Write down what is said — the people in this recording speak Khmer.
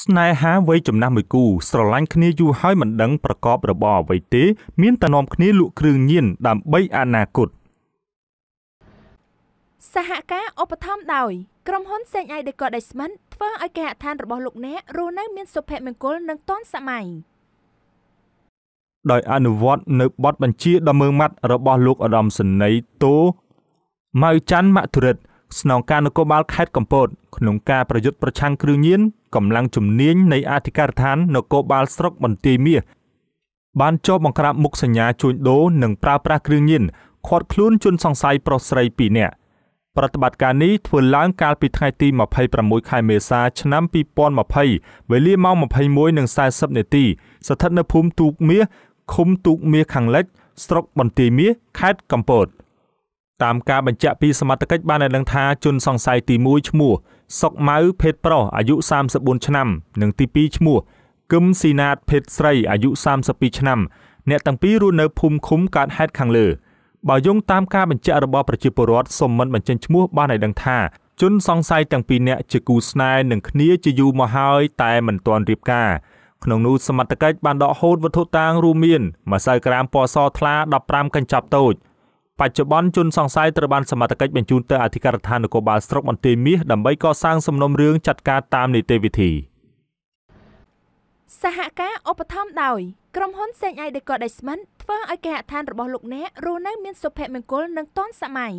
ស្នេហាវ័យចំណាស់មួយគូស្រឡាញ់គ្នាយូរហើយមិនដឹង ប្រកបរបរអ្វីទេ មានតែនាំ គ្នាលក់គ្រឿងញៀនដើម្បីអនាគតសហការឧបត្ថម្ភដោយក្រុមហ៊ុន Seng Advertisement ធ្វើឲ្យគេហដ្ឋានរបស់លោក អ្នករស់នៅមានសុភមង្គលនិងទាន់សម័យដោយអនុវត្តនៅបទបញ្ជាដ៏មើងម៉ាត់របស់លោកឧត្តមសេនីយ៍តូម៉ៅច័ន្ទមធុរិទ្ធស្នងការនគរបាលខេត្តកំពតក្នុងការប្រយុទ្ធប្រឆាំងគ្រឿងញៀនកម្លាំងជំនាញនៃអធិការដ្ឋាននគរបាលស្រុកបន្ទាយមាសបានចុះបង្ក្រាបមុខសញ្ញាជួញដូរនិងប្រើប្រាស់គ្រឿងញៀនខាត់ខ្លួនជនសង្ស័យប្រុសស្រី2នាក់ប្រតិបត្តិការនេះធ្វើឡើងកាលពីថ្ងៃទី26ខែមេសា ឆ្នាំ2020វេលាម៉ោង21:40នាទីស្ថិតនៅភូមិទូកមាសឃុំទូកមាសខាងលិចស្រុកបន្ទាយមាសខេត្តកំពត។តាមការបញ្ជាក់ពីសមត្ថកិច្ចបានឲ្យដឹងថាជនសង្ស័យទី1ឈ្មោះសុកម៉ៅភេទប្រុសអាយុ34ឆ្នាំនិងទី2ឈ្មោះគឹមស៊ីណាត ភេទស្រីអាយុ32ឆ្នាំអ្នកទាំងពីររស់នៅភូមិឃុំកើតហេតុខាងលើបើយោងតាមការបញ្ជាក់របស់ប្រជាពលរដ្ឋសមមិនបញ្ចេញឈ្មោះបានឲ្យដឹងថាជនសង្ស័យទាំងពីរនាក់ជាគូស្នេហ៍នឹងគ្នាជាយូរមកហើយតែមិនទាន់រៀបការក្នុងនោះសមត្ថកិច្ចបានដកហូតវត្ថុតាងរួមមានម្សៅក្រាមពណ៌សថ្លា15កញ្ចប់តូចបច្ចុប្បន្នជនសង្ស័យត្រូវបានសមត្ថកិច្ចបញ្ជូនទៅអធិការដ្ឋាននគរបាលស្រុកបន្ទាយមាសដើម្បីកសាងសំណុំរឿងចាត់ការតាមនីតិវិធីសហការឧបត្ថម្ភដោយក្រុមហ៊ុន សេងអៃដេកដេសមិនធ្វើឲ្យគេហដ្ឋានរបស់លោកអ្នករស់នៅមានសុភមង្គលនិងទាន់សម័យ